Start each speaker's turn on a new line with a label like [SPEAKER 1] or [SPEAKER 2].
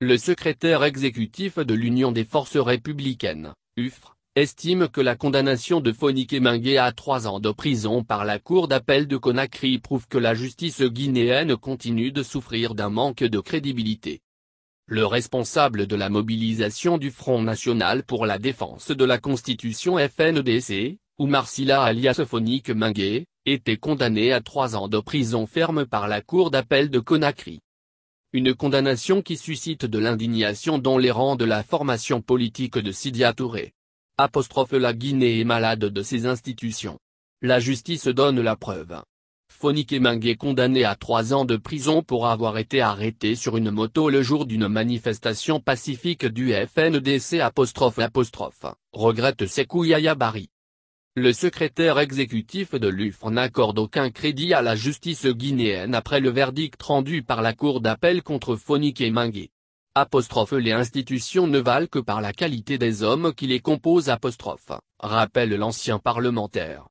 [SPEAKER 1] Le secrétaire exécutif de l'Union des forces républicaines, UFR, estime que la condamnation de Fonique Mingué à trois ans de prison par la Cour d'appel de Conakry prouve que la justice guinéenne continue de souffrir d'un manque de crédibilité. Le responsable de la mobilisation du Front National pour la défense de la Constitution FNDC, ou Marcilla alias Fonique Mingué, était condamné à trois ans de prison ferme par la Cour d'appel de Conakry. Une condamnation qui suscite de l'indignation dans les rangs de la formation politique de Sidia Touré. Apostrophe la Guinée est malade de ses institutions. La justice donne la preuve. Fonique Ming est condamné à trois ans de prison pour avoir été arrêté sur une moto le jour d'une manifestation pacifique du FNDC apostrophe apostrophe, regrette Yaya Yabari le secrétaire exécutif de l'UFR n'accorde aucun crédit à la justice guinéenne après le verdict rendu par la Cour d'appel contre Fonik et Mingui. les institutions ne valent que par la qualité des hommes qui les composent rappelle l'ancien parlementaire.